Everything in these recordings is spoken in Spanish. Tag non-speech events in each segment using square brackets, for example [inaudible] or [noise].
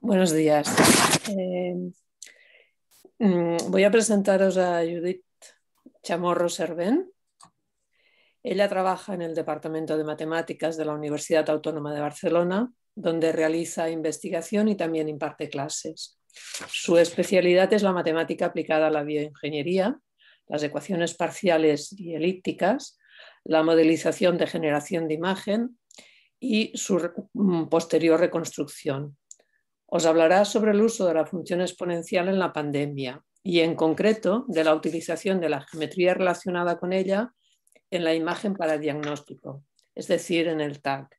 Buenos días. Em, mm, voy a presentaros a Judith Chamorro Servén. Ella trabaja en el Departamento de Matemáticas de la Universidad Autónoma de Barcelona, donde realiza investigación y también imparte clases. Su especialidad es la matemática aplicada a la bioingeniería, las ecuaciones parciales y elípticas, la modelización de generación de imagen, y su mm, posterior reconstrucción. Os hablará sobre el uso de la función exponencial en la pandemia y en concreto de la utilización de la geometría relacionada con ella en la imagen para diagnóstico, es decir, en el TAC,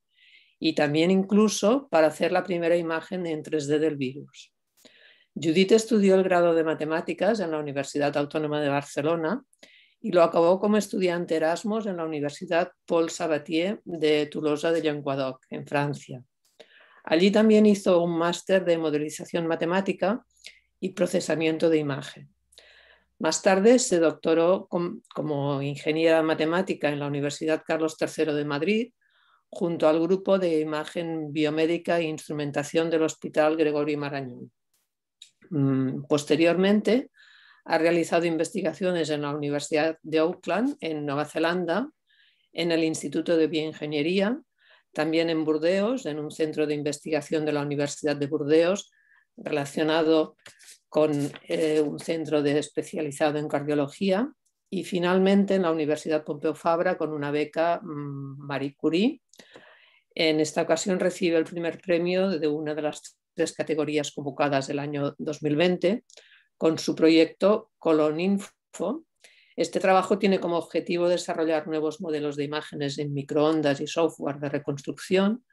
y también incluso para hacer la primera imagen en 3D del virus. Judith estudió el grado de matemáticas en la Universidad Autónoma de Barcelona y lo acabó como estudiante Erasmus en la Universidad Paul Sabatier de Toulouse de Languedoc, en Francia. Allí también hizo un máster de modelización matemática y procesamiento de imagen. Más tarde se doctoró como ingeniera matemática en la Universidad Carlos III de Madrid, junto al grupo de imagen biomédica e instrumentación del Hospital Gregorio Marañón. Mm, posteriormente, ha realizado investigaciones en la Universidad de Auckland, en Nueva Zelanda, en el Instituto de Bioingeniería, también en Burdeos, en un centro de investigación de la Universidad de Burdeos, relacionado con eh, un centro especializado en cardiología, y finalmente en la Universidad Pompeu Fabra con una beca mm, Marie Curie. En esta ocasión recibe el primer premio de una de las tres categorías convocadas del año 2020 con su proyecto Coloninfo. Este trabajo tiene como objetivo desarrollar nuevos modelos de imágenes en microondas y software de reconstrucción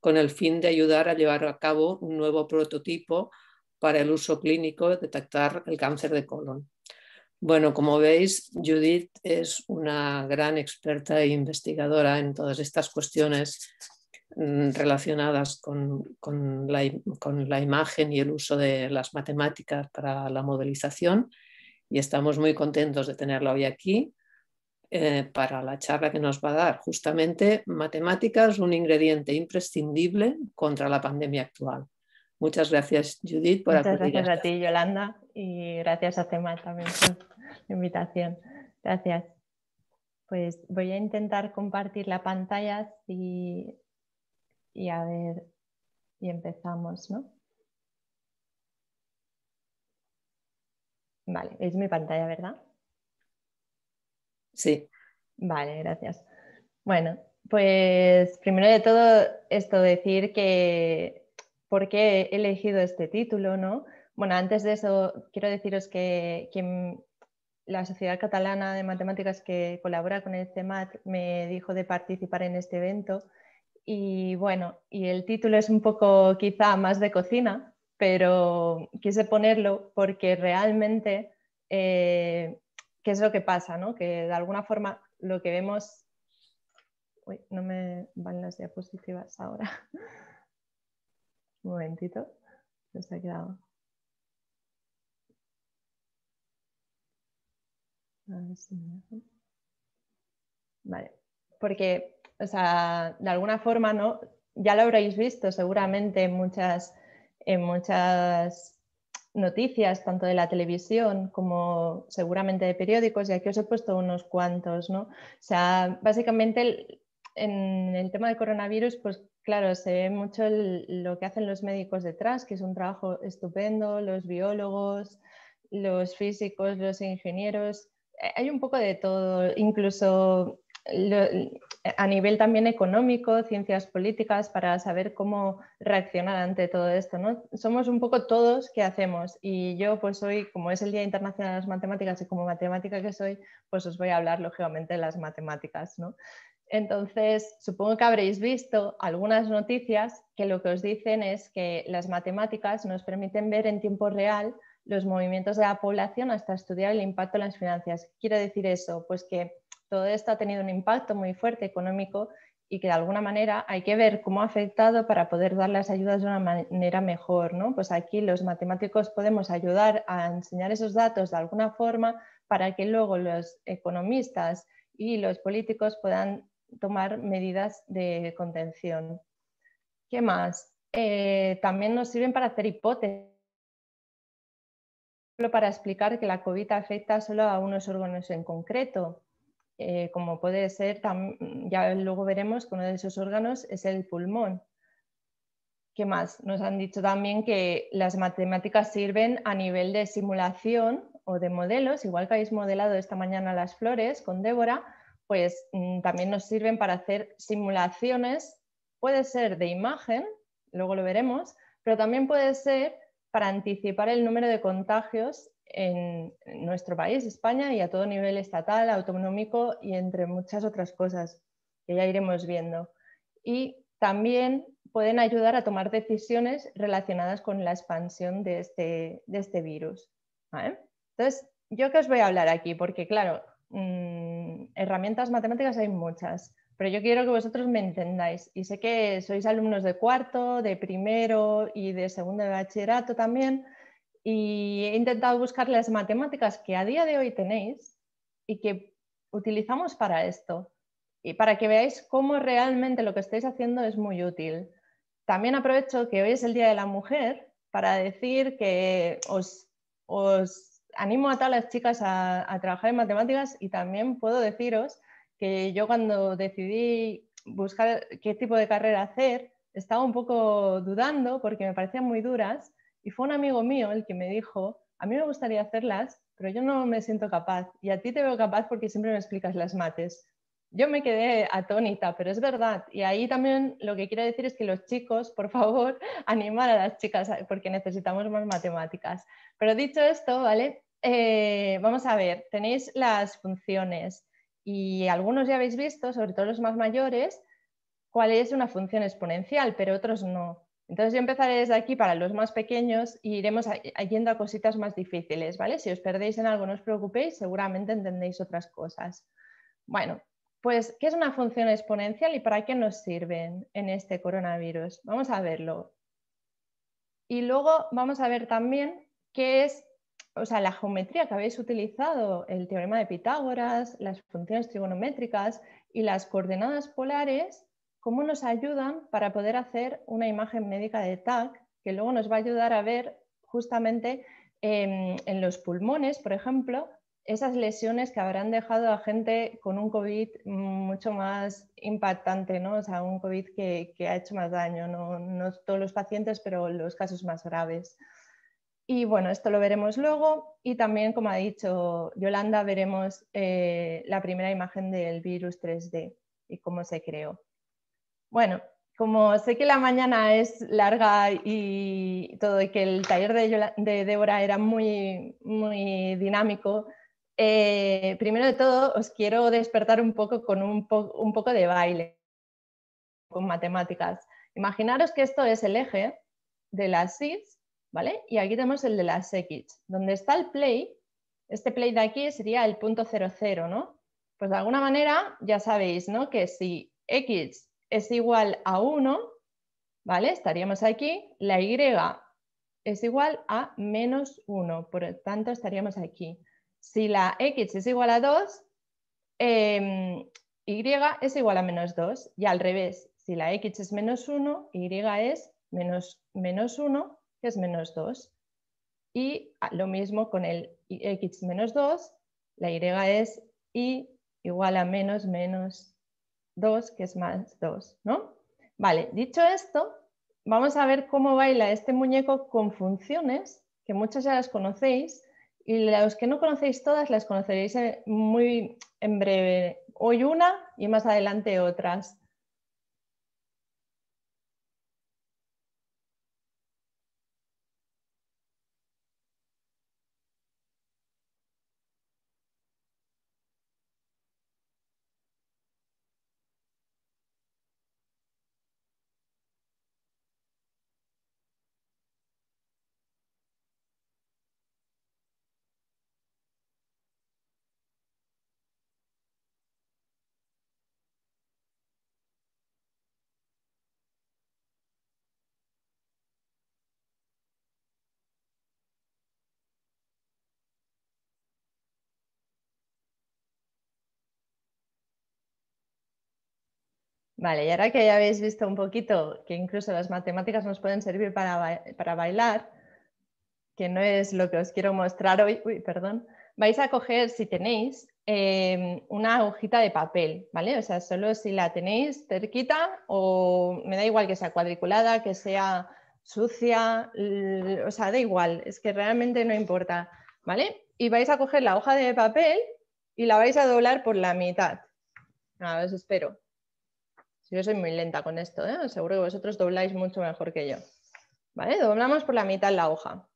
con el fin de ayudar a llevar a cabo un nuevo prototipo para el uso clínico, de detectar el cáncer de colon. Bueno, como veis, Judith es una gran experta e investigadora en todas estas cuestiones Mm, relacionadas con, con, la, imagen y el uso de las matemáticas para la modelización y estamos muy contentos de tenerla hoy aquí eh, para la charla que nos va a dar justamente matemáticas, un ingrediente imprescindible contra la pandemia actual. Muchas gracias Judith por Muchas acudir Gracias a, ti Yolanda y gracias a Tema también la invitación. Gracias. Pues voy a intentar compartir la pantalla y a ver, y empezamos, ¿no? Vale, es mi pantalla, verdad? Sí. Vale, gracias. Bueno, pues primero de todo, esto decir que por qué he elegido este título, ¿no? Bueno, antes de eso, quiero deciros que, la Sociedad Catalana de Matemáticas que colabora con el e MAT me dijo de participar en este evento y bueno, y el título es un poco quizá más de cocina, pero quise ponerlo porque realmente, eh, ¿qué es lo que pasa? ¿no? Que de alguna forma lo que vemos... Uy, no me van las diapositivas ahora. [laughs] Un momentito, se ha quedado. Vale porque, o sea, de alguna forma, ¿no? Ya lo habréis visto seguramente en muchas, en muchas noticias, tanto de la televisión como seguramente de periódicos, y aquí os he puesto unos cuantos, ¿no? O sea, básicamente en el tema del coronavirus, pues claro, se ve mucho lo que hacen los médicos detrás, que es un trabajo estupendo, los biólogos, los físicos, los ingenieros, eh, hay un poco de todo, incluso a nivel también económico, ciencias políticas, para saber cómo reaccionar ante todo esto. ¿no? Somos un poco todos que hacemos y yo pues hoy, como es el Día Internacional de las Matemáticas y como matemática que soy, pues os voy a hablar lógicamente de las matemáticas. Entonces, supongo que habréis visto algunas noticias que lo que os dicen es que las matemáticas nos permiten ver en tiempo real los movimientos de la población hasta estudiar el impacto en las finanzas. ¿Qué quiere decir eso? Pues que todo esto ha tenido un impacto muy fuerte económico y que de alguna manera hay que ver cómo ha afectado para poder dar las ayudas de una manera mejor. ¿no? Pues aquí los matemáticos podemos ayudar a enseñar esos datos de alguna forma para que luego los economistas y los políticos puedan tomar medidas de contención. ¿Qué más? Eh, también nos sirven para hacer hipótesis para explicar que la COVID afecta solo a unos órganos en concreto eh, como puede ser, mm, ya luego veremos que uno de esos órganos es el pulmón. ¿Qué más? Nos han dicho también que las matemáticas sirven a nivel de simulación o de modelos, igual que habéis modelado esta mañana las flores con Débora, pues mm, también nos sirven para hacer simulaciones, puede ser de imagen, luego lo veremos, pero también puede ser para anticipar el número de contagios en nuestro país, España, y a todo nivel estatal, autonómico y entre muchas otras cosas que ya iremos viendo. Y también pueden ayudar a tomar decisiones relacionadas con la expansión de este, este virus. Entonces, yo que os voy a hablar aquí, porque claro, mm, herramientas matemáticas hay muchas, pero yo quiero que vosotros me entendáis. Y sé que sois alumnos de cuarto, de primero y de segundo de bachillerato también, y he intentado buscar las matemáticas que a día de hoy tenéis y que utilizamos para esto. Y para que veáis cómo realmente lo que estáis haciendo es muy útil. También aprovecho que hoy es el Día de la Mujer para decir que os, animo a todas las chicas a trabajar en matemáticas y también puedo deciros que yo cuando decidí buscar qué tipo de carrera hacer, estaba un poco dudando porque me parecían muy duras y fue un amigo mío el que me dijo, a mí me gustaría hacerlas, pero yo no me siento capaz. Y a ti te veo capaz porque siempre me explicas las mates. Yo me quedé atónita, pero es verdad. Y ahí también lo que quiero decir es que los chicos, por favor, [laughs] animar a las chicas porque necesitamos más matemáticas. Pero dicho esto, ¿vale? Eh, vamos a ver, tenéis las funciones y algunos ya habéis visto, sobre todo los más mayores, cuál es una función exponencial, pero otros no. Entonces yo empezaré desde aquí para los más pequeños y e iremos yendo a cositas más difíciles, ¿vale? Si os perdéis en algo, no os preocupéis, seguramente entendéis otras cosas. Bueno, pues, ¿qué es una función exponencial y para qué nos sirven en este coronavirus? Vamos a verlo. Y luego vamos a ver también qué es, o sea, la geometría que habéis utilizado, el teorema de Pitágoras, las funciones trigonométricas y las coordenadas polares cómo nos ayudan para poder hacer una imagen médica de TAC, que luego nos va a ayudar a ver justamente em, en los pulmones, por ejemplo, esas lesiones que habrán dejado a gente con un COVID mucho más impactante, o sea, un COVID que, ha hecho más daño, no, todos los pacientes, pero los casos más graves. Y bueno, esto lo veremos luego y también, como ha dicho Yolanda, veremos eh, la primera imagen del virus 3D y cómo se creó. Bueno, como sé que la mañana es larga y todo, y que el taller de, Débora era muy, muy dinámico, eh, primero de todo os quiero despertar un poco con un, poco de baile, con matemáticas. Imaginaros que esto es el eje de las X ¿vale? Y aquí tenemos el de las X. Donde está el play, este play de aquí sería el punto 00, ¿no? Pues de alguna manera ya sabéis, ¿no? Que si X es igual a 1, ¿vale? Estaríamos aquí, la y es igual a menos 1, por lo tanto estaríamos aquí. Si la x es igual a 2, em, y es igual a menos 2, y al revés, si la x es menos 1, y es menos, menos 1, que es menos 2. Y lo mismo con el x menos 2, la y es y igual a menos menos 2, que es más 2, ¿no? Vale, dicho esto, vamos a ver cómo baila este muñeco con funciones, que muchas ya las conocéis, y los que no conocéis todas las conoceréis eh, muy en breve. Hoy una y más adelante otras. Vale, y ahora que ya habéis visto un poquito que incluso las matemáticas nos pueden servir para, bailar, que no es lo que os quiero mostrar hoy, uy, perdón, vais a coger, si tenéis, em, una hojita de papel, ¿vale? O sea, solo si la tenéis cerquita o me da igual que sea cuadriculada, que sea sucia, o sea, da igual, es que realmente no importa, ¿vale? Y vais a coger la hoja de papel y la vais a doblar por la mitad. Ahora os espero. Yo soy muy lenta con esto, ¿eh? seguro que vosotros dobláis mucho mejor que yo. ¿Vale? Doblamos por la mitad la hoja.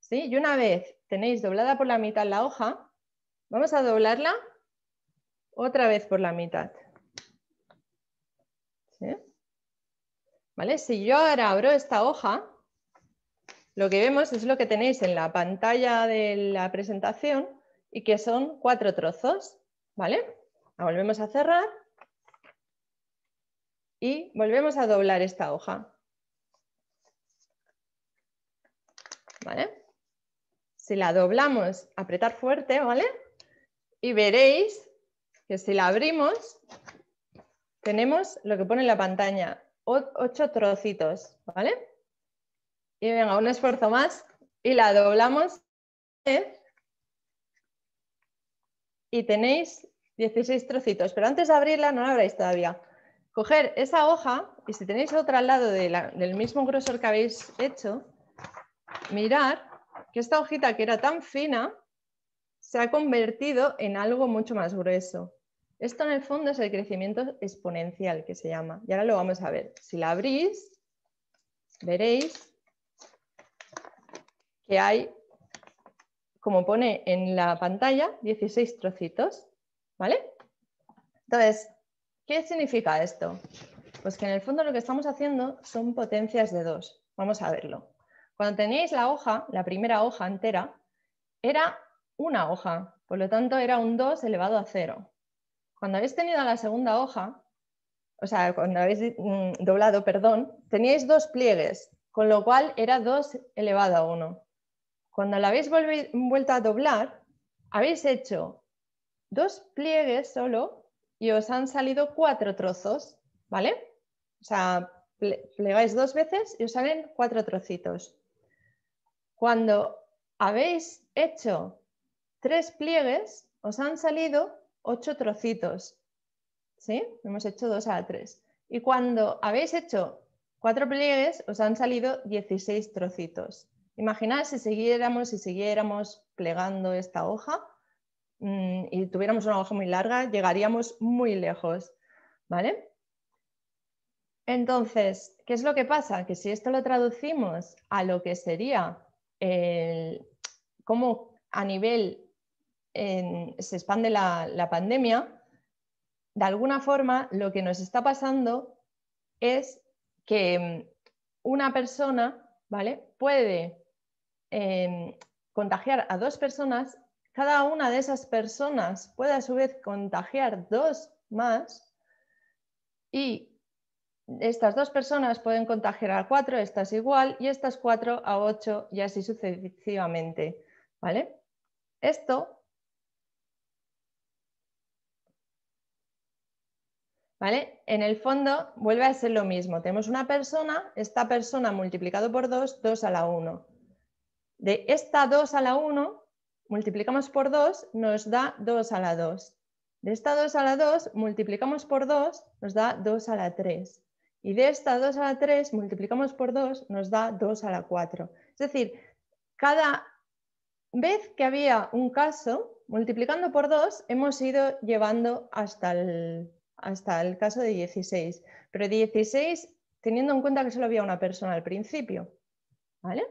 ¿Sí? Y una vez tenéis doblada por la mitad la hoja, vamos a doblarla otra vez por la mitad. ¿Vale? Si yo ahora abro esta hoja, lo que vemos es lo que tenéis en la pantalla de la presentación y que son cuatro trozos, ¿vale? volvemos a cerrar y volvemos a doblar esta hoja. ¿Vale? Si la doblamos, apretar fuerte, ¿vale? Y veréis que si la abrimos, tenemos lo que pone en la pantalla, ocho trocitos, ¿vale? Y venga, un esfuerzo más y la doblamos ¿eh? y tenéis 16 trocitos, pero antes de abrirla no la abráis todavía coger esa hoja y si tenéis otra al lado del mismo grosor que habéis hecho, mirar que esta hojita que era tan fina se ha convertido en algo mucho más grueso. Esto en el fondo es el crecimiento exponencial que se llama. Y ahora lo vamos a ver. Si la abrís, veréis que hay, como pone en la pantalla, 16 trocitos. ¿Vale? Entonces, ¿Qué significa esto? Pues que en el fondo lo que estamos haciendo son potencias de dos. Vamos a verlo. Cuando teníais la hoja, la primera hoja entera, era una hoja, por lo tanto era un 2 elevado a 0. Cuando habéis tenido la segunda hoja, o sea, cuando habéis mm, doblado, perdón, teníais dos pliegues, con lo cual era 2 elevado a 1. Cuando la habéis vuelto a doblar, habéis hecho dos pliegues solo y os han salido cuatro trozos, ¿vale? O sea, plegáis dos veces y os salen cuatro trocitos. Cuando habéis hecho tres pliegues, os han salido ocho trocitos. ¿Sí? Hemos hecho dos a tres. Y cuando habéis hecho cuatro pliegues, os han salido 16 trocitos. Imaginad si siguiéramos y siguiéramos plegando esta hoja, Mm, y tuviéramos una hoja muy larga, llegaríamos muy lejos, ¿vale? Entonces, ¿qué es lo que pasa? Que si esto lo traducimos a lo que sería el, cómo a nivel se expande la, pandemia, de alguna forma lo que nos está pasando es que mm, una persona ¿vale? puede em, contagiar a dos personas cada una de esas personas puede a su vez contagiar dos más y estas dos personas pueden contagiar a cuatro, estas igual, y estas cuatro a ocho y así sucesivamente. ¿Vale? Esto. ¿Vale? En el fondo vuelve a ser lo mismo. Tenemos una persona, esta persona multiplicado por dos, dos a la uno, De esta 2 a la 1 multiplicamos por 2, nos da 2 a la 2. De esta 2 a la 2 multiplicamos por 2, nos da 2 a la 3. Y de esta 2 a la 3 multiplicamos por 2, nos da 2 a la 4. Es decir, cada vez que había un caso, multiplicando por 2, hemos ido llevando hasta el, hasta el caso de 16. Pero 16 teniendo en cuenta que solo había una persona al principio. ¿Vale?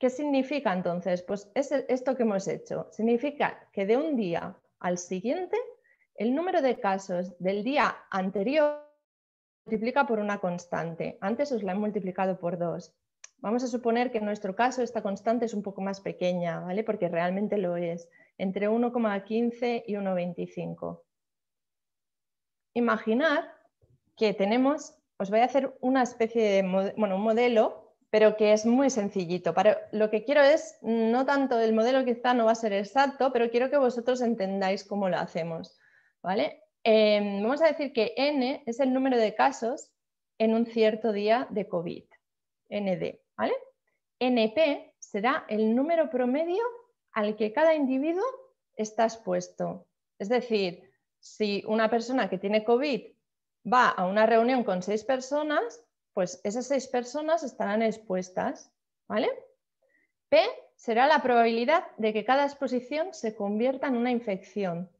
¿Qué significa entonces? Pues es esto que hemos hecho. Significa que de un día al siguiente, el número de casos del día anterior multiplica por una constante. Antes os la he multiplicado por dos. Vamos a suponer que en nuestro caso esta constante es un poco más pequeña, ¿vale? Porque realmente lo es, entre 1,15 y 1,25. Imaginar que tenemos, os voy a hacer una especie de, bueno, un modelo pero que es muy sencillito. lo que quiero es, no tanto el modelo quizá no va a ser exacto, pero quiero que vosotros entendáis cómo lo hacemos. ¿vale? Em, vamos a decir que N es el número de casos en un cierto día de COVID, ND. ¿vale? NP será el número promedio al que cada individuo está expuesto. Es decir, si una persona que tiene COVID va a una reunión con seis personas, pues esas seis personas estarán expuestas, ¿vale? P será la probabilidad de que cada exposición se convierta en una infección.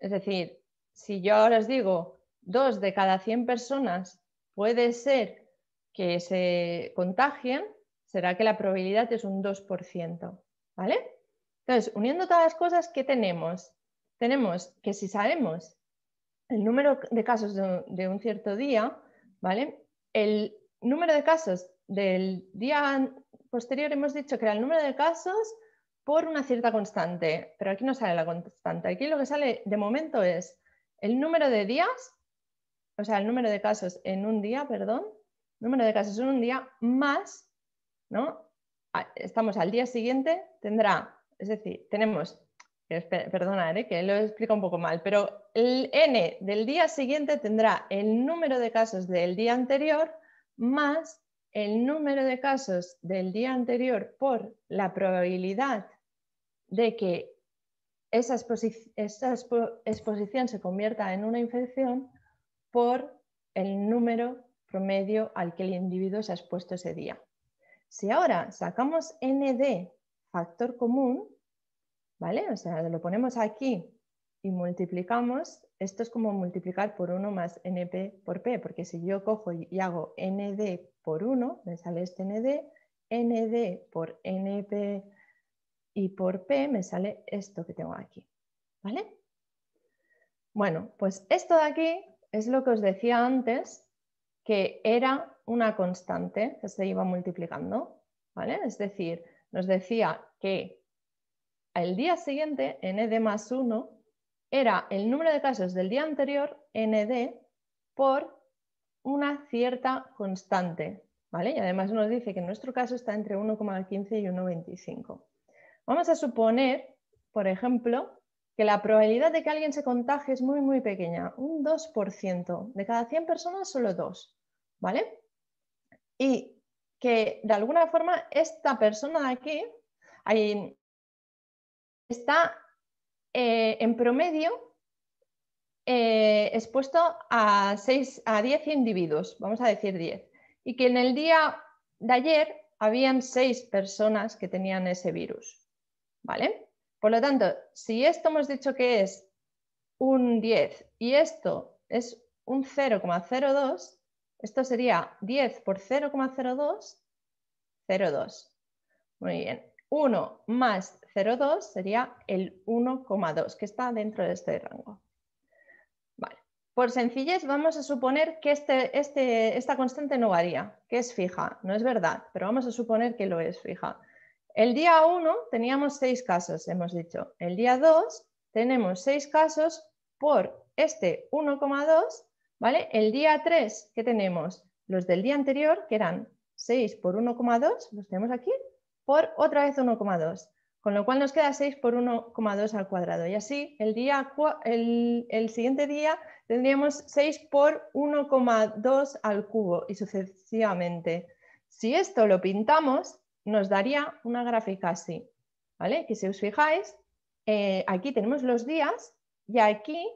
Es decir, si yo ahora os digo dos de cada 100 personas puede ser que se contagien, será que la probabilidad es un 2%, ¿vale? Entonces, uniendo todas las cosas, ¿qué tenemos? Tenemos que si sabemos el número de casos de un, cierto día, ¿vale? El número de casos del día posterior hemos dicho que era el número de casos por una cierta constante, pero aquí no sale la constante. Aquí lo que sale de momento es el número de días, o sea, el número de casos en un día, perdón, número de casos en un día más, ¿no? Estamos al día siguiente, tendrá, es decir, tenemos Perdona, ¿eh? que lo explico un poco mal, pero el n del día siguiente tendrá el número de casos del día anterior más el número de casos del día anterior por la probabilidad de que esa, exposición se convierta en una infección por el número promedio al que el individuo se ha expuesto ese día. Si ahora sacamos nd, factor común, ¿vale? O sea, lo ponemos aquí y multiplicamos, esto es como multiplicar por 1 más np por p, porque si yo cojo y hago nd por 1, me sale este nd, nd por np y por p me sale esto que tengo aquí, ¿vale? Bueno, pues esto de aquí es lo que os decía antes, que era una constante que se iba multiplicando, ¿vale? Es decir, nos decía que el día siguiente, nd más 1, era el número de casos del día anterior, nd, por una cierta constante. ¿vale? Y además nos dice que en nuestro caso está entre 1,15 y 1,25. Vamos a suponer, por ejemplo, que la probabilidad de que alguien se contagie es muy, muy pequeña, un 2%. De cada 100 personas, solo 2. ¿Vale? Y que de alguna forma esta persona de aquí, hay, está eh, en promedio eh, expuesto a, a 10 individuos, vamos a decir 10, y que en el día de ayer habían 6 personas que tenían ese virus. ¿Vale? Por lo tanto, si esto hemos dicho que es un 10 y esto es un 0,02, esto sería 10 por 0,02, 0,2. Muy bien. 1 más 0,2 sería el 1,2, que está dentro de este rango. Por sencillez, vamos a suponer que este, este, esta constante no varía, que es fija. No es verdad, pero vamos a suponer que lo es fija. El día 1 teníamos 6 casos, hemos dicho. El día 2 tenemos 6 casos por este 1,2. ¿vale? El día 3, que tenemos? Los del día anterior, que eran 6 por 1,2, los tenemos aquí, por otra vez 1,2 con lo cual nos queda 6 por 1,2 al cuadrado. Y así el, día, el, siguiente día tendríamos 6 por 1,2 al cubo y sucesivamente. Si esto lo pintamos, nos daría una gráfica así, ¿vale? Que si os fijáis, eh, aquí tenemos los días y aquí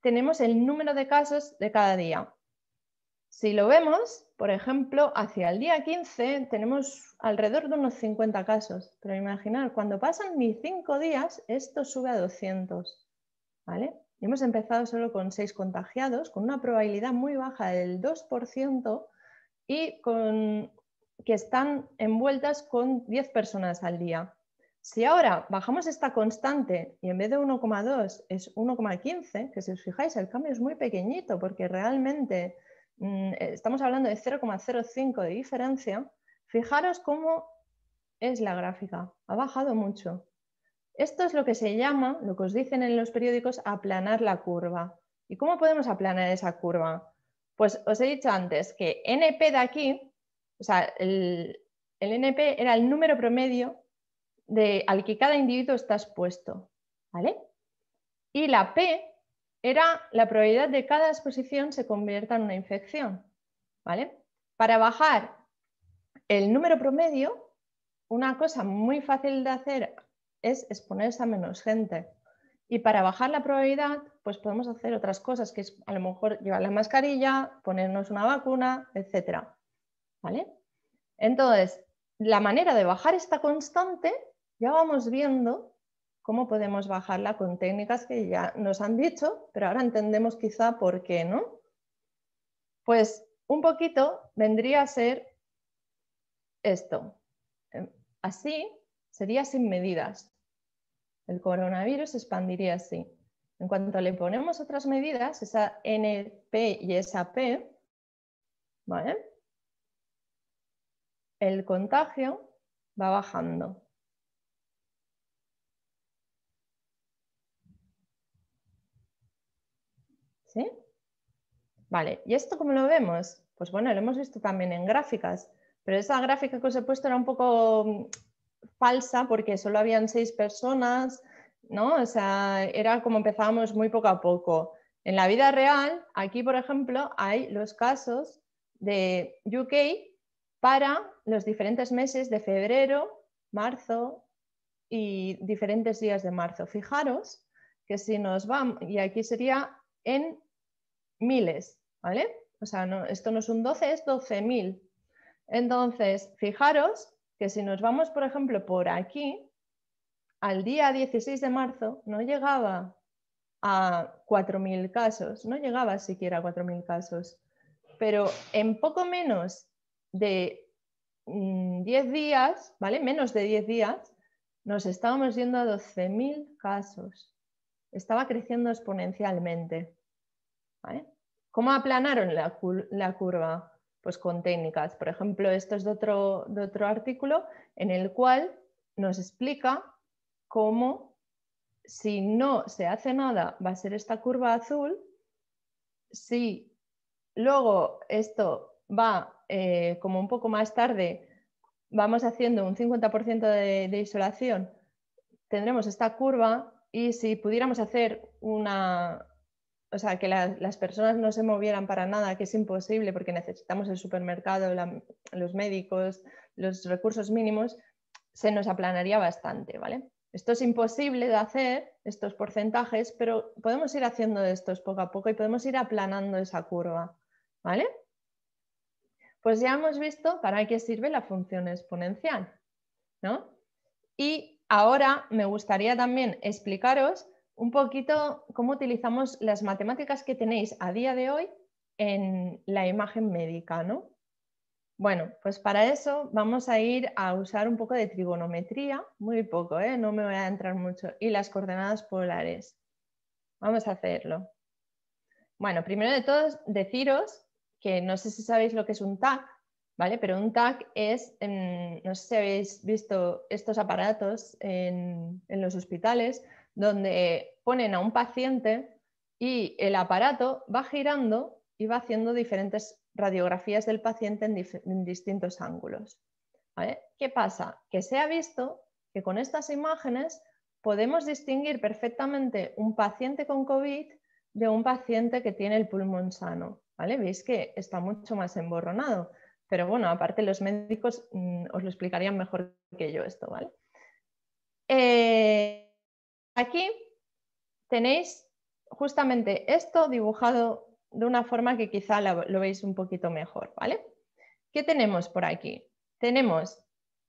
tenemos el número de casos de cada día. Si lo vemos, por ejemplo, hacia el día 15 tenemos alrededor de unos 50 casos, pero imaginar, cuando pasan mis 5 días, esto sube a 200. ¿vale? hemos empezado solo con 6 contagiados, con una probabilidad muy baja del 2% y con que están envueltas con 10 personas al día. Si ahora bajamos esta constante y en vez de 1,2 es 1,15, que si os fijáis el cambio es muy pequeñito porque realmente Mm, eh, estamos hablando de 0,05 de diferencia, fijaros cómo es la gráfica, ha bajado mucho. Esto es lo que se llama, lo que os dicen en los periódicos, aplanar la curva. ¿Y cómo podemos aplanar esa curva? Pues os he dicho antes que NP de aquí, o sea, el, NP era el número promedio de, al que cada individuo está expuesto, ¿vale? Y la P era la probabilidad de cada exposición se convierta en una infección. ¿vale? Para bajar el número promedio, una cosa muy fácil de hacer es exponerse a menos gente. Y para bajar la probabilidad, pues podemos hacer otras cosas, que es a lo mejor llevar la mascarilla, ponernos una vacuna, etc. ¿Vale? Entonces, la manera de bajar esta constante, ya vamos viendo cómo podemos bajarla con técnicas que ya nos han dicho, pero ahora entendemos quizá por qué, ¿no? Pues un poquito vendría a ser esto. Em, así sería sin medidas. El coronavirus se expandiría así. En cuanto le ponemos otras medidas, esa NP y esa P, el contagio va bajando. Vale, ¿y esto cómo lo vemos? Pues bueno, lo hemos visto también en gráficas, pero esa gráfica que os he puesto era un poco mm, falsa porque solo habían seis personas, ¿no? O sea, era como empezábamos muy poco a poco. En la vida real, aquí por ejemplo, hay los casos de UK para los diferentes meses de febrero, marzo y diferentes días de marzo. Fijaros que si nos vamos, y aquí sería en miles, ¿vale? O sea, esto no es un 12, es 12.000. Entonces, fijaros que si nos vamos, por ejemplo, por aquí, al día 16 de marzo no llegaba a 4.000 casos, no llegaba siquiera a 4.000 casos, pero en poco menos de 10 mm, días, ¿vale? Menos de 10 días, nos estábamos yendo a 12.000 casos. Estaba creciendo exponencialmente. ¿vale? ¿Cómo aplanaron la, curva? Pues con técnicas. Por ejemplo, esto es de otro, artículo en el cual nos explica cómo si no se hace nada va a ser esta curva azul, si luego esto va eh, como un poco más tarde, vamos haciendo un 50% de, de, isolación, tendremos esta curva y si pudiéramos hacer una, o sea, que las personas no se movieran para nada, que es imposible porque necesitamos el supermercado, los médicos, los recursos mínimos, se nos aplanaría bastante, ¿vale? Esto es imposible de hacer, estos porcentajes, pero podemos ir haciendo estos poco a poco y podemos ir aplanando esa curva, ¿vale? Pues ya hemos visto para qué sirve la función exponencial, ¿no? Y ahora me gustaría también explicaros un poquito cómo utilizamos las matemáticas que tenéis a día de hoy en la imagen médica, ¿no? Bueno, pues para eso vamos a ir a usar un poco de trigonometría, muy poco, ¿eh? no me voy a entrar mucho, y las coordenadas polares. Vamos a hacerlo. Bueno, primero de todo, deciros que no sé si sabéis lo que es un TAC, ¿vale? Pero un TAC es, mm, no sé si habéis visto estos aparatos en los hospitales, donde ponen a un paciente y el aparato va girando y va haciendo diferentes radiografías del paciente en, distintos ángulos. ¿Qué pasa? Que se ha visto que con estas imágenes podemos distinguir perfectamente un paciente con COVID de un paciente que tiene el pulmón sano. ¿vale? Veis que está mucho más emborronado, pero bueno, aparte los médicos mm, os lo explicarían mejor que yo esto. ¿vale? Eh, Aquí tenéis justamente esto dibujado de una forma que quizá lo, veis un poquito mejor, ¿vale? ¿Qué tenemos por aquí? Tenemos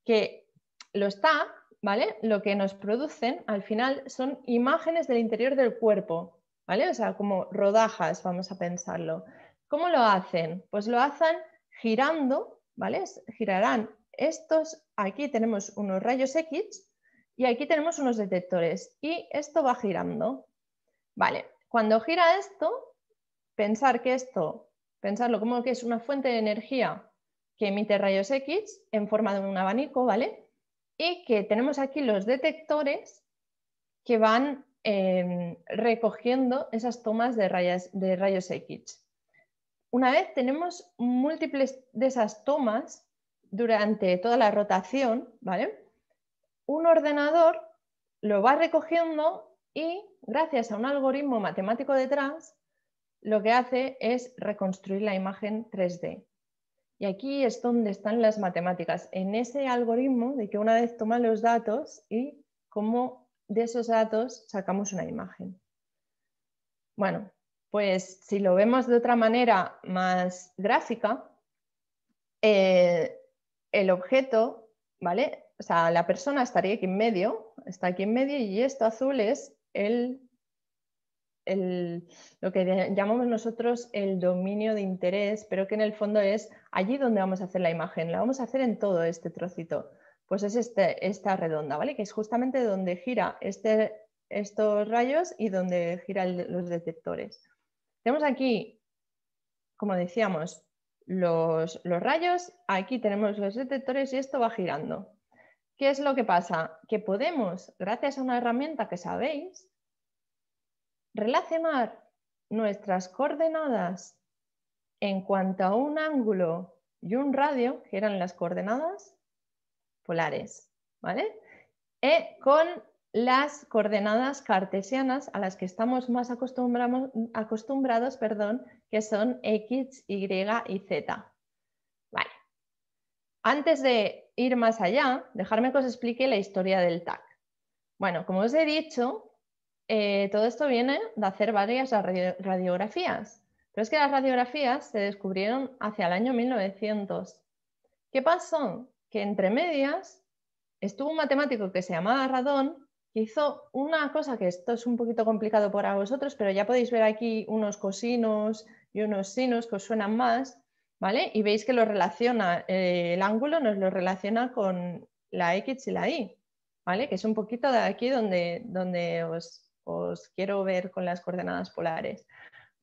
que lo está, ¿vale? Lo que nos producen al final son imágenes del interior del cuerpo, ¿vale? O sea, como rodajas, vamos a pensarlo. ¿Cómo lo hacen? Pues lo hacen girando, ¿vale? Girarán estos, aquí tenemos unos rayos X, y aquí tenemos unos detectores y esto va girando. Vale, cuando gira esto, pensar que esto, pensarlo como que es una fuente de energía que emite rayos X en forma de un abanico, ¿vale? Y que tenemos aquí los detectores que van em, recogiendo esas tomas de, de rayos X. Una vez tenemos múltiples de esas tomas durante toda la rotación, ¿vale? un ordenador lo va recogiendo y gracias a un algoritmo matemático detrás, lo que hace es reconstruir la imagen 3D. Y aquí es donde están las matemáticas, en ese algoritmo de que una vez toma los datos y cómo de esos datos sacamos una imagen. Bueno, pues si lo vemos de otra manera más gráfica, eh, el objeto, ¿vale? o sea, la persona estaría aquí en medio, está aquí en medio y esto azul es el, lo que llamamos nosotros el dominio de interés, pero que en el fondo es allí donde vamos a hacer la imagen, la vamos a hacer en todo este trocito. Pues es este, esta redonda, ¿vale? Que es justamente donde gira este, estos rayos y donde giran los detectores. Tenemos aquí, como decíamos, los rayos, aquí tenemos los detectores y esto va girando, ¿Qué es lo que pasa? Que podemos, gracias a una herramienta que sabéis, relacionar nuestras coordenadas en cuanto a un ángulo y un radio, que eran las coordenadas polares, ¿vale? Eh, con las coordenadas cartesianas a las que estamos más acostumbrados, perdón, que son x, y y z. Antes de ir más allá, dejarme que os explique la historia del TAC. Bueno, como os he dicho, eh, todo esto viene de hacer varias radiografías, pero es que las radiografías se descubrieron hacia el año 1900. ¿Qué pasó? Que entre medias estuvo un matemático que se llamaba Radón que hizo una cosa que esto es un poquito complicado para vosotros, pero ya podéis ver aquí unos cosinos y unos sinos que os suenan más, y veis que lo relaciona, eh, el ángulo nos lo relaciona con la X y la Y, ¿vale? Que es un poquito de aquí donde, donde os, quiero ver con las coordenadas polares.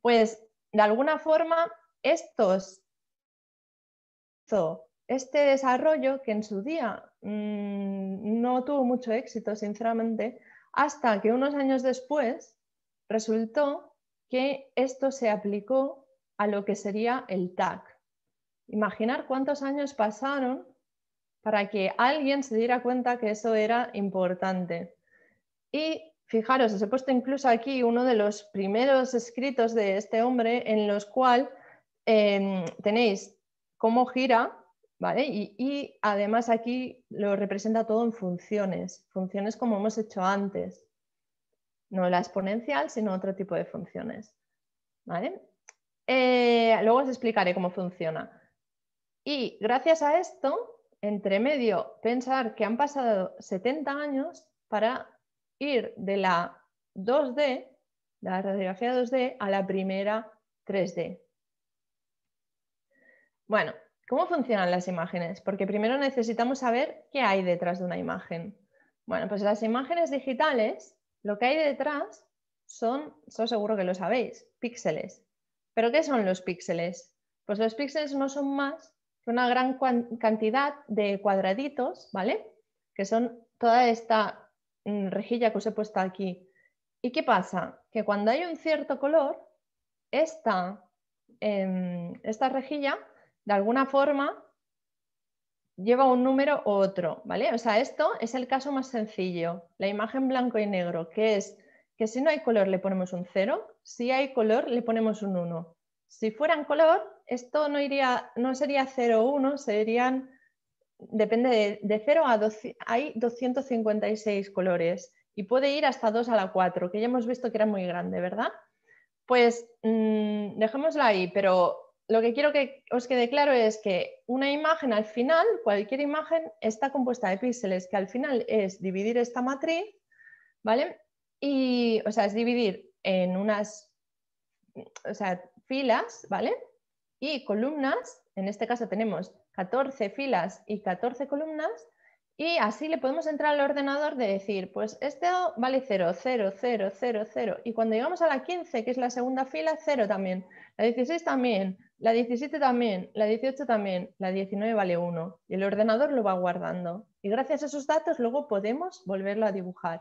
Pues, de alguna forma, estos, este desarrollo que en su día mm, no tuvo mucho éxito, sinceramente, hasta que unos años después resultó que esto se aplicó a lo que sería el TAC, Imaginar cuántos años pasaron para que alguien se diera cuenta que eso era importante. Y fijaros, os he puesto incluso aquí uno de los primeros escritos de este hombre en los cual em, tenéis cómo gira, ¿vale? Y, además aquí lo representa todo en funciones, funciones como hemos hecho antes. No la exponencial, sino otro tipo de funciones. ¿Vale? Eh, luego os explicaré cómo funciona. Y gracias a esto, entre medio, pensar que han pasado 70 años para ir de la 2D, de la radiografía 2D, a la primera 3D. Bueno, ¿cómo funcionan las imágenes? Porque primero necesitamos saber qué hay detrás de una imagen. Bueno, pues las imágenes digitales, lo que hay detrás son, eso seguro que lo sabéis, píxeles. ¿Pero qué son los píxeles? Pues los píxeles no son más una gran cantidad de cuadraditos, ¿vale? Que son toda esta mm, rejilla que os he puesto aquí. ¿Y qué pasa? Que cuando hay un cierto color, esta, em, esta rejilla, de alguna forma, lleva un número u otro, ¿vale? O sea, esto es el caso más sencillo, la imagen blanco y negro, que es que si no hay color le ponemos un 0, si hay color le ponemos un 1. Si fueran color, esto no, iría, no sería 0,1, serían, depende de, 0 a 12, hay 256 colores y puede ir hasta 2 a la 4, que ya hemos visto que era muy grande, ¿verdad? Pues mm, dejémoslo ahí, pero lo que quiero que os quede claro es que una imagen al final, cualquier imagen, está compuesta de píxeles, que al final es dividir esta matriz, ¿vale? Y, o sea, es dividir en unas o sea, filas, ¿vale? y columnas, en este caso tenemos 14 filas y 14 columnas, y así le podemos entrar al ordenador de decir, pues este vale 0, 0, 0, 0, 0, y cuando llegamos a la 15, que es la segunda fila, 0 también, la 16 también, la 17 también, la 18 también, la 19 vale 1, y el ordenador lo va guardando. Y gracias a esos datos luego podemos volverlo a dibujar.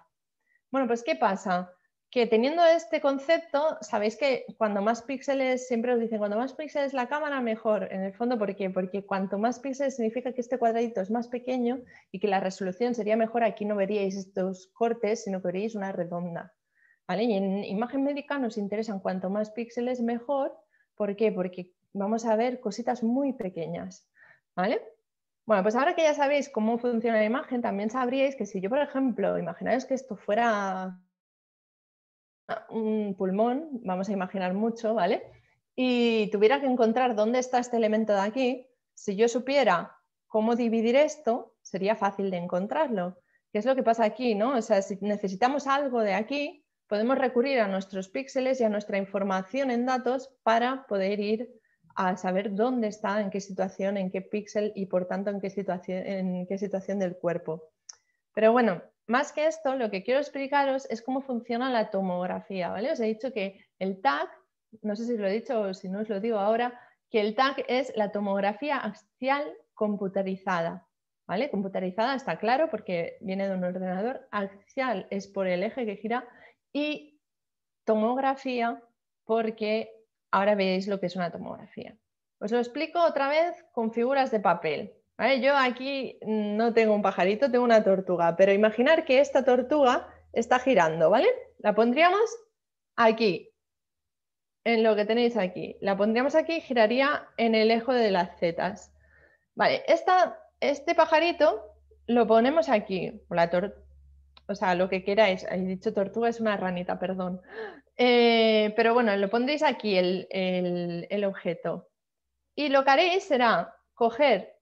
Bueno, pues ¿qué pasa? que teniendo este concepto, sabéis que cuando más píxeles, siempre os dicen, cuando más píxeles la cámara, mejor. En el fondo, ¿por qué? Porque cuanto más píxeles significa que este cuadradito es más pequeño y que la resolución sería mejor. Aquí no veríais estos cortes, sino que veríais una redonda. Y en imagen médica nos interesan cuanto más píxeles, mejor. ¿Por qué? Porque vamos a ver cositas muy pequeñas. ¿Vale? Bueno, pues ahora que ya sabéis cómo funciona la imagen, también sabríais que si yo, por ejemplo, imaginaros que esto fuera un pulmón, vamos a imaginar mucho, ¿vale? Y tuviera que encontrar dónde está este elemento de aquí, si yo supiera cómo dividir esto, sería fácil de encontrarlo. ¿Qué es lo que pasa aquí? ¿no? O sea, si necesitamos algo de aquí, podemos recurrir a nuestros píxeles y a nuestra información en datos para poder ir a saber dónde está, en qué situación, en qué píxel y por tanto en qué situación, en qué situación del cuerpo. Pero bueno, más que esto, lo que quiero explicaros es cómo funciona la tomografía, ¿vale? Os he dicho que el TAC, no sé si lo he dicho o si no os lo digo ahora, que el TAC es la tomografía axial computarizada, ¿vale? Computarizada está claro porque viene de un ordenador, axial es por el eje que gira y tomografía porque ahora veis lo que es una tomografía. Os lo explico otra vez con figuras de papel, yo aquí no tengo un pajarito, tengo una tortuga, pero imaginar que esta tortuga está girando, ¿vale? La pondríamos aquí, en lo que tenéis aquí. La pondríamos aquí, y giraría en el eje de las zetas. Vale, este pajarito lo ponemos aquí, la o sea, lo que queráis. He dicho tortuga, es una ranita, perdón. Eh, pero bueno, lo pondréis aquí el, el objeto. Y lo que haréis será coger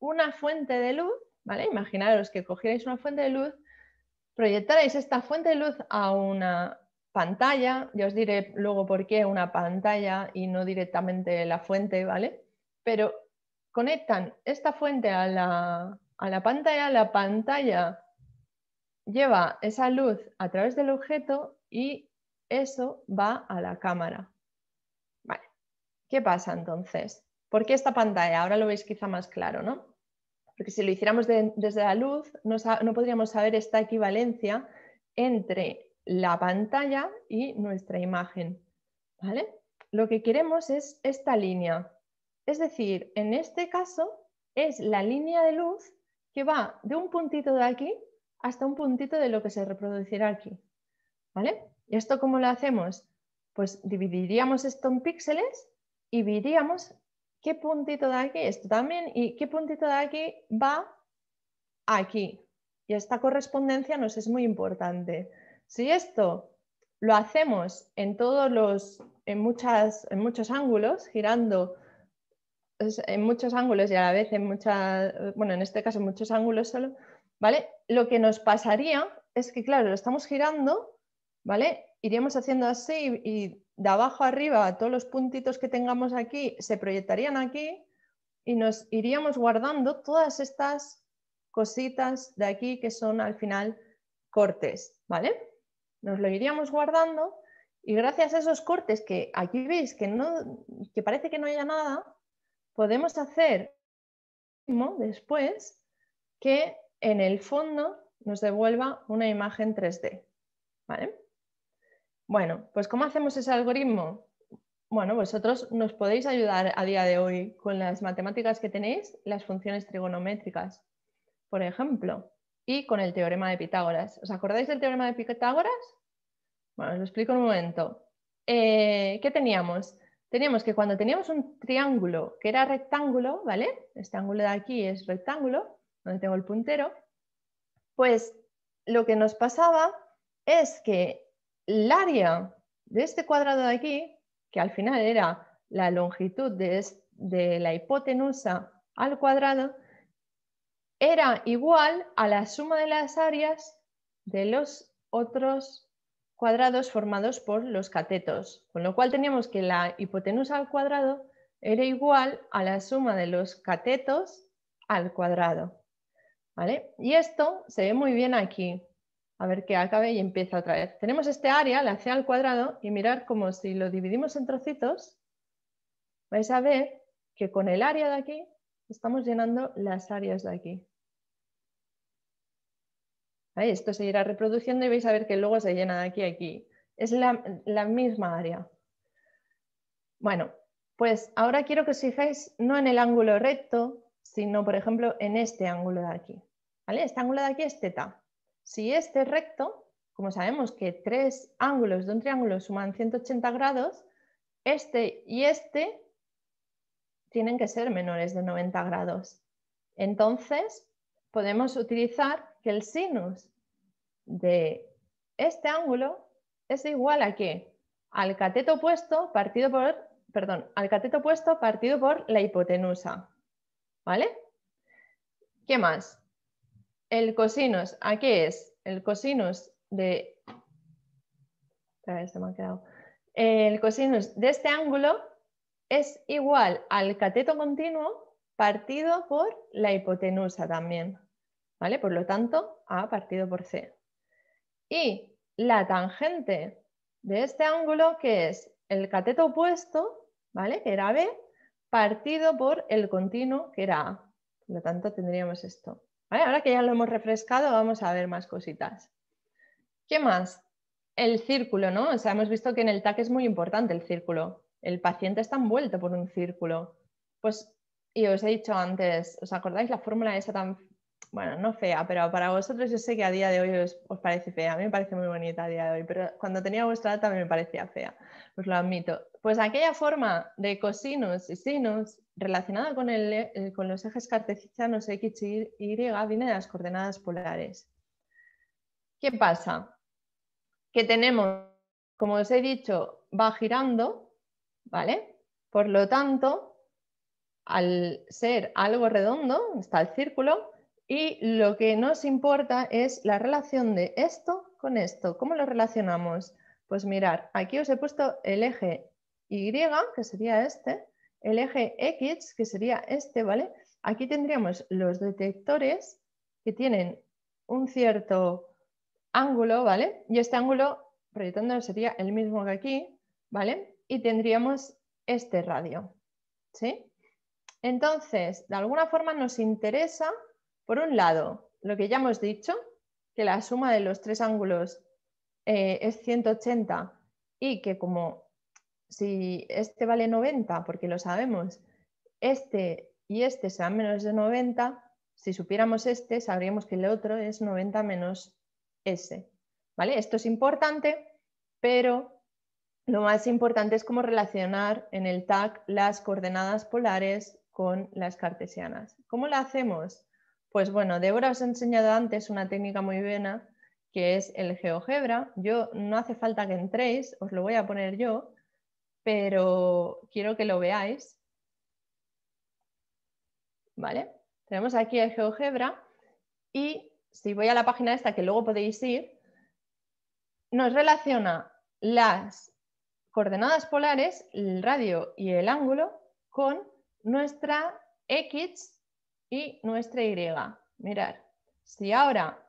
una fuente de luz, ¿vale? Imaginaros que cogierais una fuente de luz, proyectarais esta fuente de luz a una pantalla, ya os diré luego por qué una pantalla y no directamente la fuente, ¿vale? Pero conectan esta fuente a la, a la pantalla, la pantalla lleva esa luz a través del objeto y eso va a la cámara. Vale, ¿qué pasa entonces? ¿Por qué esta pantalla? Ahora lo veis quizá más claro, ¿no? Porque si lo hiciéramos desde la luz, no, podríamos saber esta equivalencia entre la pantalla y nuestra imagen. ¿vale? Lo que queremos es esta línea. Es decir, en este caso es la línea de luz que va de un puntito de aquí hasta un puntito de lo que se reproducirá aquí. ¿Vale? ¿Y esto cómo lo hacemos? Pues dividiríamos esto en píxeles y veríamos ¿Qué puntito de aquí? Esto también. ¿Y qué puntito de aquí va aquí? Y esta correspondencia nos es muy importante. Si esto lo hacemos en todos los, en, muchas, en muchos ángulos, girando en muchos ángulos y a la vez en muchas, bueno, en este caso en muchos ángulos solo, ¿vale? Lo que nos pasaría es que, claro, lo estamos girando, ¿vale? Iríamos haciendo así y de abajo arriba, todos los puntitos que tengamos aquí se proyectarían aquí y nos iríamos guardando todas estas cositas de aquí que son al final cortes, ¿vale? Nos lo iríamos guardando y gracias a esos cortes que aquí veis que, no, que parece que no haya nada, podemos hacer después que en el fondo nos devuelva una imagen 3D, ¿vale? Bueno, pues ¿cómo hacemos ese algoritmo? Bueno, vosotros nos podéis ayudar a día de hoy con las matemáticas que tenéis, las funciones trigonométricas, por ejemplo, y con el teorema de Pitágoras. ¿Os acordáis del teorema de Pitágoras? Bueno, os lo explico un momento. Eh, ¿Qué teníamos? Teníamos que cuando teníamos un triángulo que era rectángulo, ¿vale? Este ángulo de aquí es rectángulo, donde tengo el puntero, pues lo que nos pasaba es que el área de este cuadrado de aquí, que al final era la longitud de, la hipotenusa al cuadrado, era igual a la suma de las áreas de los otros cuadrados formados por los catetos, con lo cual teníamos que la hipotenusa al cuadrado era igual a la suma de los catetos al cuadrado. Y esto se ve muy bien aquí a ver que acabe y empieza otra vez. Tenemos este área, la C al cuadrado, y mirar como si lo dividimos en trocitos, vais a ver que con el área de aquí estamos llenando las áreas de aquí. Esto se irá reproduciendo y vais a ver que luego se llena de aquí a aquí. Es la, misma área. Bueno, pues ahora quiero que os fijéis no en el ángulo recto, sino por ejemplo en este ángulo de aquí. ¿Vale? Este ángulo de aquí es teta. Si este recto, como sabemos que tres ángulos de un triángulo suman 180 grados, este y este tienen que ser menores de 90 grados. Entonces, podemos utilizar que el sinus de este ángulo es igual a que al cateto opuesto partido por, perdón, al cateto opuesto partido por la hipotenusa. ¿Vale? ¿Qué más? el cosinus, ¿a es? El cosinus de... El cosinus de este ángulo es igual al cateto continuo partido por la hipotenusa también. ¿Vale? Por lo tanto, A partido por C. Y la tangente de este ángulo, que es el cateto opuesto, ¿vale? Que era B, partido por el continuo, que era A. Por lo tanto, tendríamos esto. Ahora que ya lo hemos refrescado, vamos a ver más cositas. ¿Qué más? El círculo, ¿no? O sea, hemos visto que en el TAC es muy importante el círculo. El paciente está envuelto por un círculo. Pues, y os he dicho antes, ¿os acordáis la fórmula esa tan bueno, no fea, pero para vosotros yo sé que a día de hoy os, parece fea, a mí me parece muy bonita a día de hoy, pero cuando tenía vuestra edad también me parecía fea, pues lo admito. Pues aquella forma de cosinos y sinos relacionada con, eh, con los ejes cartesianos X y Y viene de las coordenadas polares. ¿Qué pasa? Que tenemos, como os he dicho, va girando, ¿vale? Por lo tanto, al ser algo redondo, está el círculo, y lo que nos importa es la relación de esto con esto. ¿Cómo lo relacionamos? Pues mirar, aquí os he puesto el eje Y, que sería este, el eje X, que sería este, ¿vale? Aquí tendríamos los detectores que tienen un cierto ángulo, ¿vale? Y este ángulo, proyectándolo, sería el mismo que aquí, ¿vale? Y tendríamos este radio, ¿sí? Entonces, de alguna forma nos interesa por un lado, lo que ya hemos dicho, que la suma de los tres ángulos eh, es 180 y que como si este vale 90, porque lo sabemos, este y este serán menos de 90, si supiéramos este, sabríamos que el otro es 90 menos S. ¿Vale? Esto es importante, pero lo más importante es cómo relacionar en el TAC las coordenadas polares con las cartesianas. ¿Cómo lo hacemos? Pues bueno, Débora os ha enseñado antes una técnica muy buena que es el GeoGebra. Yo no hace falta que entréis, os lo voy a poner yo, pero quiero que lo veáis. ¿Vale? Tenemos aquí el GeoGebra y si voy a la página esta, que luego podéis ir, nos relaciona las coordenadas polares, el radio y el ángulo con nuestra X y nuestra Y. Mirad, si ahora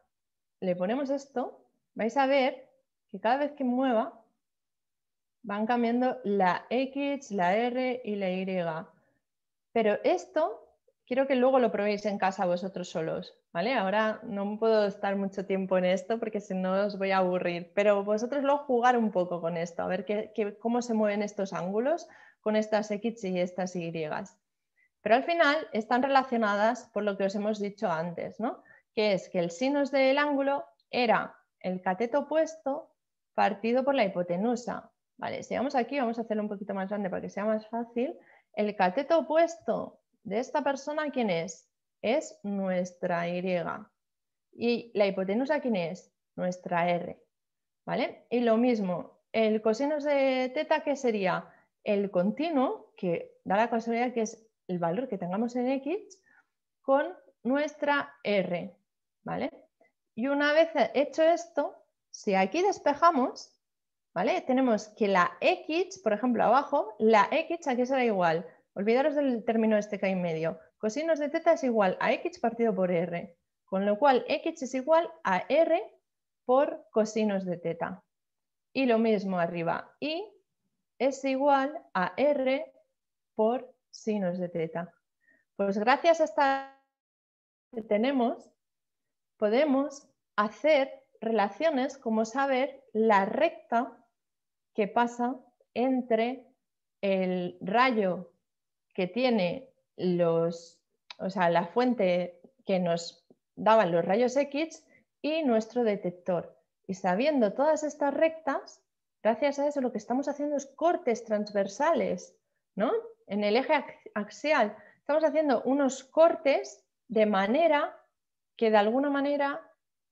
le ponemos esto, vais a ver que cada vez que mueva van cambiando la X, la R y la Y. Pero esto quiero que luego lo probéis en casa vosotros solos, ¿vale? Ahora no puedo estar mucho tiempo en esto porque si no os voy a aburrir, pero vosotros luego jugar un poco con esto, a ver cómo se mueven estos ángulos con estas X y estas Y. Pero al final están relacionadas por lo que os hemos dicho antes, ¿no? que es que el sinus del ángulo era el cateto opuesto partido por la hipotenusa. Vale, si vamos aquí, vamos a hacerlo un poquito más grande para que sea más fácil. El cateto opuesto de esta persona, ¿quién es? Es nuestra Y. ¿Y la hipotenusa quién es? Nuestra R. ¿Vale? Y lo mismo, el coseno de teta, ¿qué sería el continuo, que da la casualidad que es el valor que tengamos en X con nuestra R. ¿vale? Y una vez hecho esto, si aquí despejamos, ¿vale? tenemos que la X, por ejemplo, abajo, la X aquí será igual. Olvidaros del término este que hay en medio. Cosinos de teta es igual a X partido por R. Con lo cual, X es igual a R por cosinos de teta. Y lo mismo arriba. Y es igual a R por si nos detecta. Pues gracias a esta que tenemos, podemos hacer relaciones como saber la recta que pasa entre el rayo que tiene los, o sea, la fuente que nos daban los rayos X y nuestro detector. Y sabiendo todas estas rectas, gracias a eso lo que estamos haciendo es cortes transversales, ¿no? en el eje axial, estamos haciendo unos cortes de manera que de alguna manera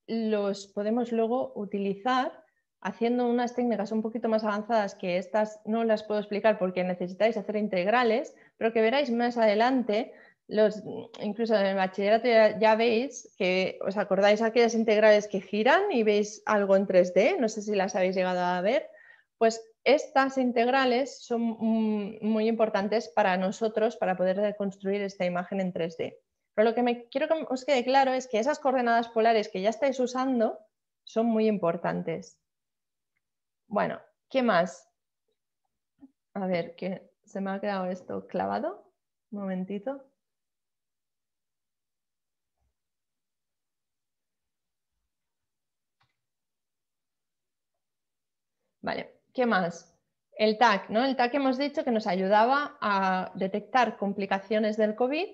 los podemos luego utilizar haciendo unas técnicas un poquito más avanzadas que estas no las puedo explicar porque necesitáis hacer integrales, pero que veréis más adelante, los, incluso en el bachillerato ya, veis que os acordáis aquellas integrales que giran y veis algo en 3D, no sé si las habéis llegado a ver, pues estas integrales son mm, muy importantes para nosotros para poder construir esta imagen en 3D. Pero lo que me quiero que os quede claro es que esas coordenadas polares que ya estáis usando son muy importantes. Bueno, ¿qué más? A ver, que se me ha quedado esto clavado. Un momentito. Vale. ¿Qué más? El TAC, ¿no? El TAC hemos dicho que nos ayudaba a detectar complicaciones del COVID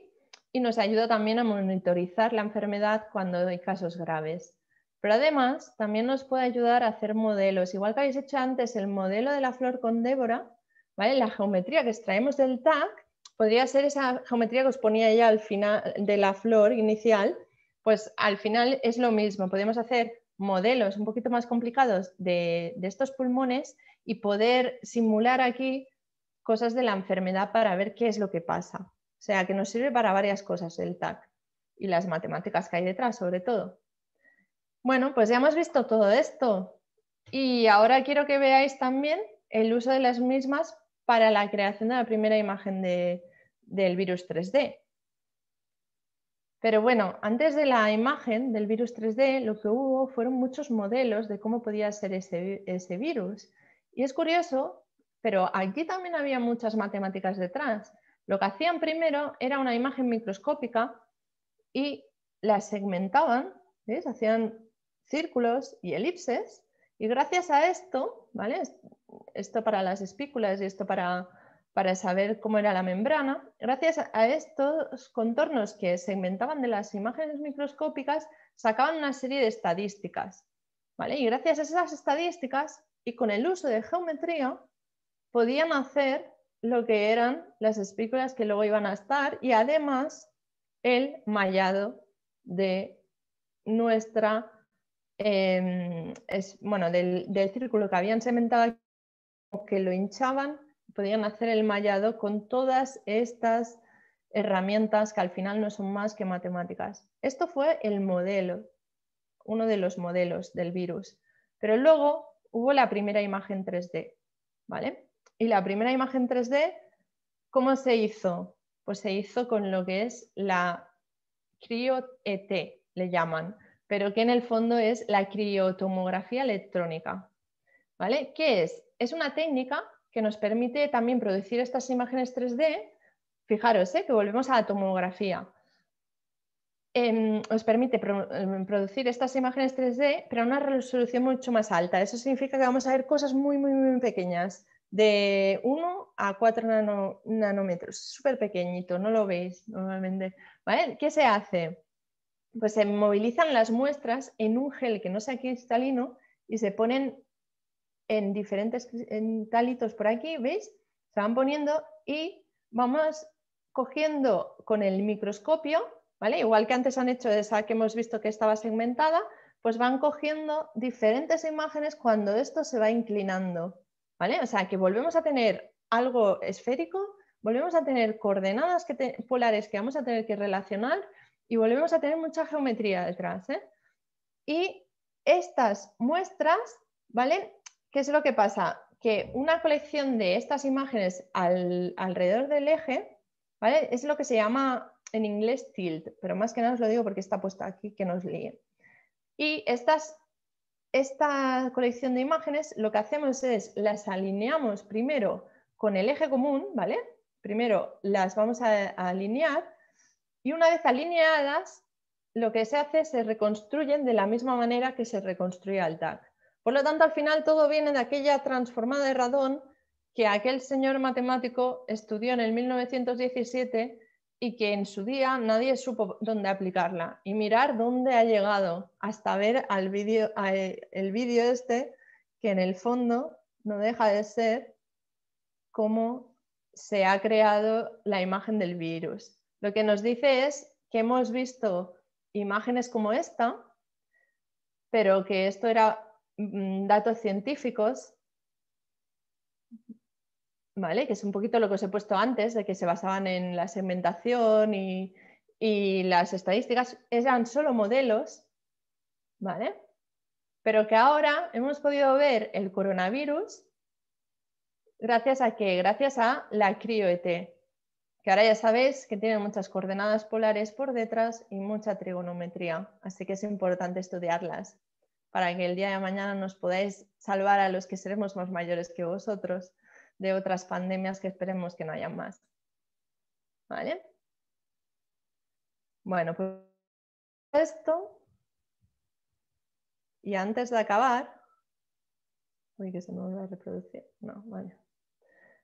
y nos ayuda también a monitorizar la enfermedad cuando hay casos graves. Pero además también nos puede ayudar a hacer modelos, igual que habéis hecho antes el modelo de la flor con Débora, ¿vale? La geometría que extraemos del TAC podría ser esa geometría que os ponía ya al final de la flor inicial, pues al final es lo mismo, podemos hacer modelos un poquito más complicados de, de estos pulmones y poder simular aquí cosas de la enfermedad para ver qué es lo que pasa. O sea, que nos sirve para varias cosas el TAC y las matemáticas que hay detrás, sobre todo. Bueno, pues ya hemos visto todo esto y ahora quiero que veáis también el uso de las mismas para la creación de la primera imagen del virus 3D. Pero bueno, antes de la imagen del virus 3D, lo que hubo fueron muchos modelos de cómo podía ser ese, ese virus. Y es curioso, pero aquí también había muchas matemáticas detrás. Lo que hacían primero era una imagen microscópica y la segmentaban, ¿ves? hacían círculos y elipses, y gracias a esto, ¿vale? esto para las espículas y esto para, para saber cómo era la membrana, gracias a estos contornos que segmentaban de las imágenes microscópicas, sacaban una serie de estadísticas. ¿vale? Y gracias a esas estadísticas y con el uso de geometría podían hacer lo que eran las espículas que luego iban a estar y además el mallado de nuestra, em, es, bueno, del, del, círculo que habían cementado, que lo hinchaban, podían hacer el mallado con todas estas herramientas que al final no son más que matemáticas. Esto fue el modelo, uno de los modelos del virus. Pero luego hubo la primera imagen 3D, ¿vale? Y la primera imagen 3D, ¿cómo se hizo? Pues se hizo con lo que es la Cryo-ET, le llaman, pero que en el fondo es la criotomografía electrónica, ¿vale? ¿Qué es? Es una técnica que nos permite también producir estas imágenes 3D. Fijaros, ¿eh? que volvemos a la tomografía. Em, os permite em, producir estas imágenes 3D, pero a una resolución mucho más alta. Eso significa que vamos a ver cosas muy, muy, muy pequeñas, de 1 a 4 nanómetros, súper pequeñito, no lo veis normalmente. ¿Qué se hace? Pues se movilizan las muestras en un gel que no sea cristalino y se ponen en diferentes talitos por aquí, ¿veis? Se van poniendo y vamos cogiendo con el microscopio ¿vale? Igual que antes han hecho esa que hemos visto que estaba segmentada, pues van cogiendo diferentes imágenes cuando esto se va inclinando, ¿vale? O sea, que volvemos a tener algo esférico, volvemos a tener coordenadas que polares que vamos a tener que relacionar y volvemos a tener mucha geometría detrás, ¿eh? Y estas muestras, ¿vale? ¿Qué es lo que pasa? Que una colección de estas imágenes alrededor del eje es lo que se llama en inglés tilt, pero más que nada os lo digo porque está puesta aquí que nos lee. Y estas, esta colección de imágenes lo que hacemos es las alineamos primero con el eje común, ¿vale? Primero las vamos a, alinear y una vez alineadas lo que se hace es se reconstruyen de la misma manera que se reconstruye el tag. Por lo tanto, al final todo viene de aquella transformada de radón que aquel señor matemático estudió en el 1917 y que en su día nadie supo dónde aplicarla. Y mirar dónde ha llegado hasta ver eh, el vídeo este, que en el fondo no deja de ser cómo se ha creado la imagen del virus. Lo que nos dice es que hemos visto imágenes como esta, pero que esto era mm, datos científicos que es un poquito lo que os he puesto antes, de que se basaban en la segmentación y, y las estadísticas, eran solo modelos, ¿vale? Pero que ahora hemos podido ver el coronavirus gracias a que, gracias a la CRIOET, que ahora ya sabéis que tiene muchas coordenadas polares por detrás y mucha trigonometría, así que es importante estudiarlas para que el día de mañana nos podáis salvar a los que seremos más mayores que vosotros de otras pandemias que esperemos que no haya más. ¿Vale? Bueno, pues esto. Y antes de acabar, uy, que se me va a reproducir. No, vale.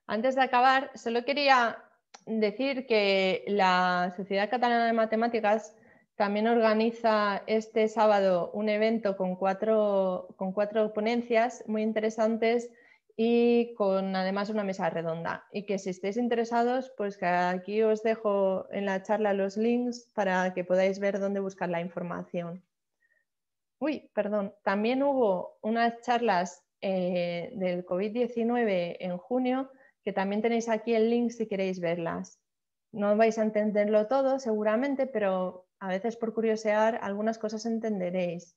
Antes de acabar, solo quería decir que la Sociedad Catalana de Matemáticas también organiza este sábado un evento con cuatro, con cuatro ponencias muy interesantes y con además una mesa redonda. Y que si estáis interesados, pues aquí os dejo en la charla los links para que podáis ver dónde buscar la información. Uy, perdón. También hubo unas charlas eh, del COVID-19 en junio, que también tenéis aquí el link si queréis verlas. No vais a entenderlo todo seguramente, pero a veces por curiosear algunas cosas entenderéis.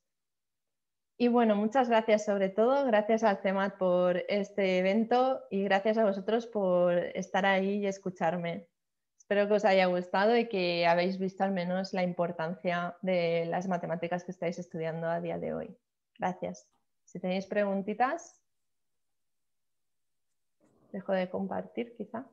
Y bueno, muchas gracias sobre todo, gracias al CEMAT por este evento y gracias a vosotros por estar ahí y escucharme. Espero que os haya gustado y que habéis visto al menos la importancia de las matemáticas que estáis estudiando a día de hoy. Gracias. Si tenéis preguntitas, dejo de compartir quizá.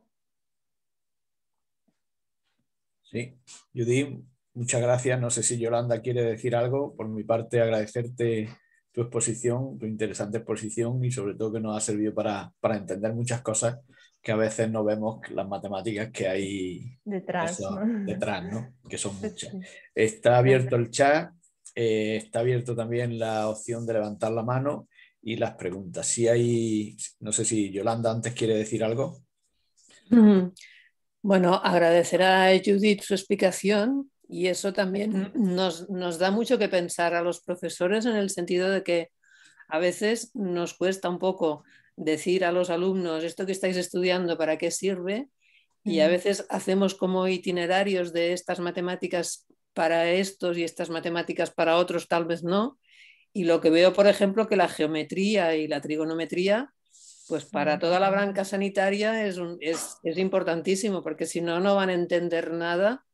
Sí, Judith muchas gracias. No sé si Yolanda quiere decir algo. Por mi parte, agradecerte tu exposición, tu interesante exposición y sobre todo que nos ha servido para, entender muchas cosas que a veces no vemos las matemáticas que hay detrás, detrás ¿no? que son muchas. Está abierto el chat, eh, está abierto también la opción de levantar la mano y las preguntas. Si hay, no sé si Yolanda antes quiere decir algo. Bueno, agradecer a Judith su explicación y eso también nos, da mucho que pensar a los profesores en el sentido de que a veces nos cuesta un poco decir a los alumnos esto que estáis estudiando, ¿para qué sirve? Y a veces hacemos como itinerarios de estas matemáticas para estos y estas matemáticas para otros, tal vez no. Y lo que veo, por ejemplo, que la geometría y la trigonometría, pues para toda la branca sanitaria es, es, es importantísimo, porque si no, no van a entender nada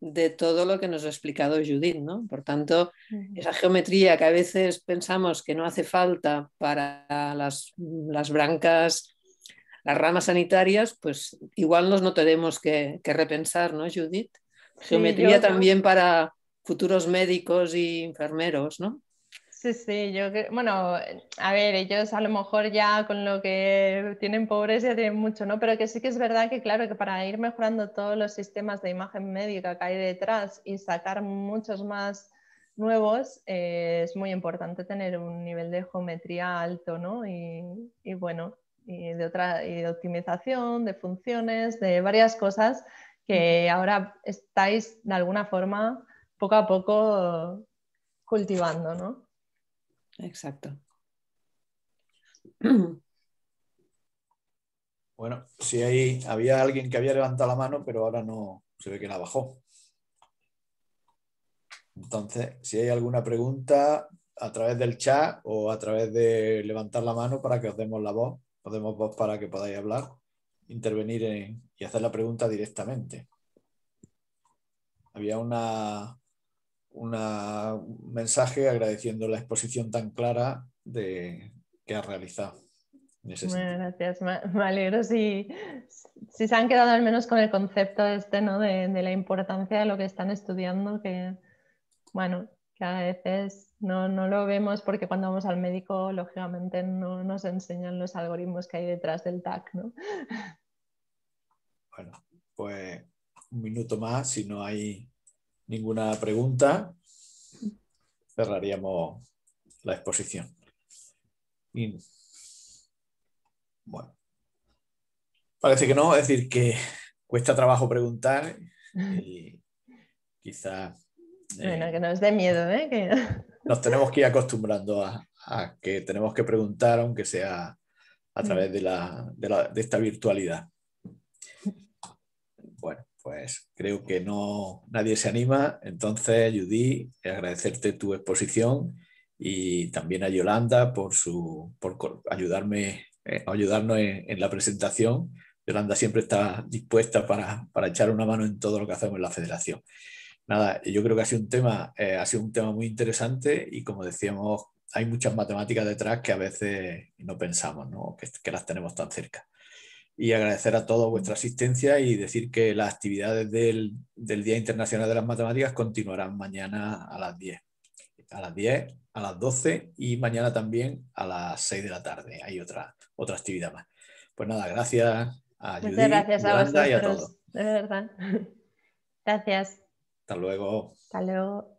de todo lo que nos ha explicado Judith, ¿no? Por tanto, esa geometría que a veces pensamos que no hace falta para las, brancas, las ramas sanitarias, pues igual nos no tenemos que, repensar, ¿no, Judith? Geometría también para futuros médicos y enfermeros, ¿no? Sí, sí, yo creo, bueno, eh, a ver, ellos a lo mejor ya con lo que tienen pobres ya tienen mucho, ¿no? Pero que sí que es verdad que claro, que para ir mejorando todos los sistemas de imagen médica que hay detrás y sacar muchos más nuevos, eh, es muy importante tener un nivel de geometría alto, ¿no? Y, y bueno, y de, otra, y de optimización, de funciones, de varias cosas que ahora estáis de alguna forma poco a poco cultivando, ¿no? Exacto. Bueno, si hay, había alguien que había levantado la mano, pero ahora no se ve que la bajó. Entonces, si hay alguna pregunta a través del chat o a través de levantar la mano para que os demos la voz, os demos voz para que podáis hablar, intervenir y hacer la pregunta directamente. Había una un mensaje agradeciendo la exposición tan clara de, que ha realizado. Muchas gracias, me alegro si, se han quedado al menos con el concepto este, ¿no? De, la importancia de lo que están estudiando, que bueno, que a veces no, lo vemos porque cuando vamos al médico, lógicamente no nos enseñan los algoritmos que hay detrás del TAC, Bueno, pues un minuto más, si no hay ninguna pregunta, cerraríamos la exposición. bueno, parece que no, es decir, que cuesta trabajo preguntar y quizá... Eh, bueno, que nos dé miedo, ¿eh? [laughs] Nos tenemos que ir acostumbrando a, que tenemos que preguntar, aunque sea a través de esta virtualidad pues creo que nadie se anima. Entonces, Judy, agradecerte tu exposición y también a Yolanda por su por ayudarme eh, ayudarnos en, la presentación. Yolanda siempre está dispuesta para, echar una mano en todo lo que hacemos en la federación. Nada, yo creo que ha sido un tema, eh, ha un tema muy interesante y como decíamos, hay muchas matemáticas detrás que a veces no pensamos, que las tenemos tan cerca y agradecer a todos vuestra asistencia y decir que las actividades del, Día Internacional de las Matemáticas continuarán mañana a las 10. A las 10, a las 12 y mañana también a las 6 de la tarde. Hay otra, otra actividad más. Pues nada, gracias a Muchas gracias a vosotros, y a todos. De verdad. [laughs] Gracias. Hasta luego. Hasta luego.